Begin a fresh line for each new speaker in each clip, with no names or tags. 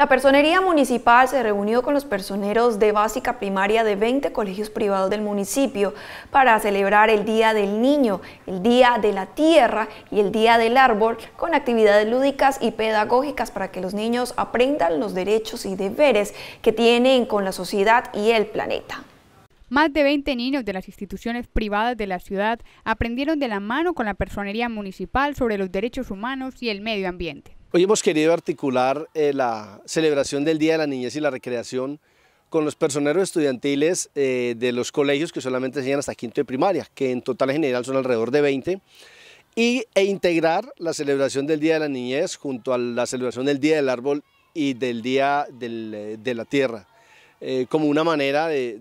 La personería municipal se reunió con los personeros de básica primaria de 20 colegios privados del municipio para celebrar el Día del Niño, el Día de la Tierra y el Día del Árbol con actividades lúdicas y pedagógicas para que los niños aprendan los derechos y deberes que tienen con la sociedad y el planeta. Más de 20 niños de las instituciones privadas de la ciudad aprendieron de la mano con la personería municipal sobre los derechos humanos y el medio ambiente.
Hoy hemos querido articular eh, la celebración del Día de la Niñez y la Recreación con los personeros estudiantiles eh, de los colegios que solamente enseñan hasta quinto de primaria, que en total en general son alrededor de 20, y, e integrar la celebración del Día de la Niñez junto a la celebración del Día del Árbol y del Día eh, de la Tierra, como una manera de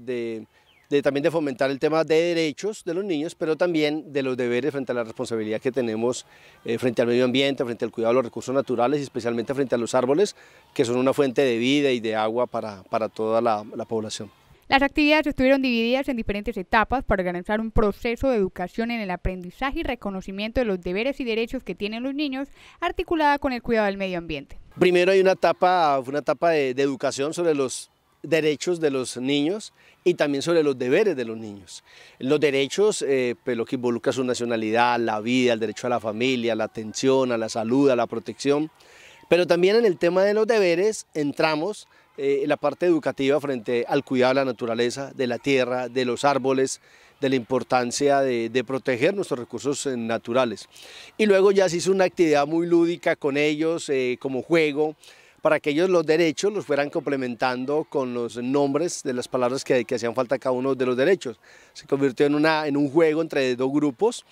también de fomentar el tema de derechos de los niños, pero también de los deberes frente a la responsabilidad que tenemos eh, frente al medio ambiente, frente al cuidado de los recursos naturales y especialmente frente a los árboles, que son una fuente de vida y de agua para, para toda la, población.
Las actividades estuvieron divididas en diferentes etapas para garantizar un proceso de educación en el aprendizaje y reconocimiento de los deberes y derechos que tienen los niños, articulada con el cuidado del medio ambiente.
Primero hay una etapa, una etapa de, de educación sobre los derechos de los niños y también sobre los deberes de los niños. Los derechos, eh, pues, lo que involucra su nacionalidad, la vida, el derecho a la familia, la atención, a la salud, a la protección. Pero también en el tema de los deberes entramos eh, en la parte educativa frente al cuidado de la naturaleza, de la tierra, de los árboles, de la importancia de, proteger nuestros recursos eh, naturales. Y luego ya se hizo una actividad muy lúdica con ellos, como juego, para que ellos los derechos los fueran complementando con los nombres de las palabras que, hacían falta cada uno de los derechos. Se convirtió en, en un juego entre dos grupos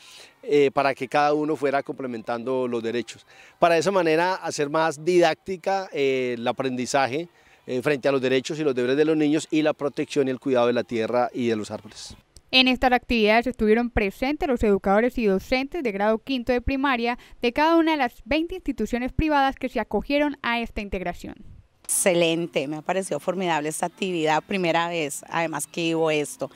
eh, para que cada uno fuera complementando los derechos. Para de esa manera hacer más didáctica eh, el aprendizaje eh, frente a los derechos y los deberes de los niños y la protección y el cuidado de la tierra y de los árboles.
En estas actividades estuvieron presentes los educadores y docentes de grado quinto de primaria de cada una de las 20 instituciones privadas que se acogieron a esta integración.
Excelente, me ha parecido formidable esta actividad, primera vez además que vivo esto.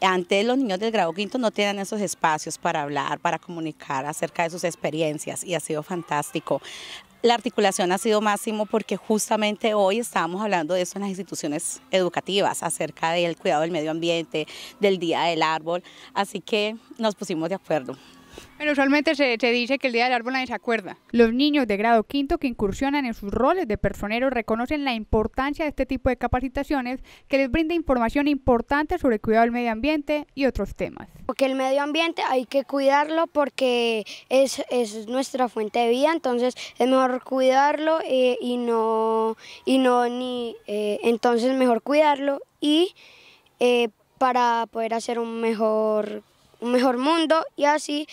Antes los niños del grado quinto no tenían esos espacios para hablar, para comunicar acerca de sus experiencias y ha sido fantástico. La articulación ha sido máximo porque justamente hoy estábamos hablando de eso en las instituciones educativas, acerca del cuidado del medio ambiente, del Día del Árbol, así que nos pusimos de acuerdo. Pero usualmente se,
dice que el Día del Árbol nadie se acuerda. Los niños de grado quinto que incursionan en sus roles de personeros reconocen la importancia de este tipo de capacitaciones que les brinda información importante sobre el cuidado del
medio ambiente y otros temas. Porque el medio ambiente hay que cuidarlo porque es, nuestra fuente de vida, entonces es mejor cuidarlo eh, y no, y no ni, eh, entonces mejor cuidarlo y eh, para poder hacer un mejor un mejor mundo y así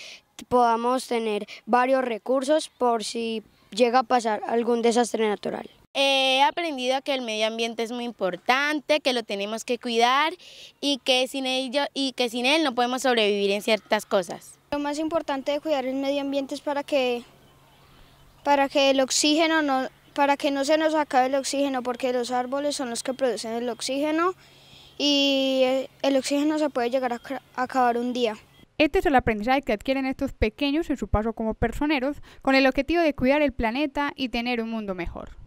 podamos tener varios recursos por si llega a pasar algún desastre natural.
He aprendido que el medio ambiente es muy importante, que lo tenemos que cuidar y que sin ello y que sin él no podemos sobrevivir en ciertas cosas.
Lo más importante de cuidar el medio ambiente es para que para que el oxígeno no para que no se nos acabe el oxígeno porque los árboles son los que producen el oxígeno y eh, el oxígeno se puede llegar a acabar un día. Este es el
aprendizaje que adquieren
estos pequeños en su paso
como personeros con el objetivo de cuidar el planeta y tener un mundo mejor.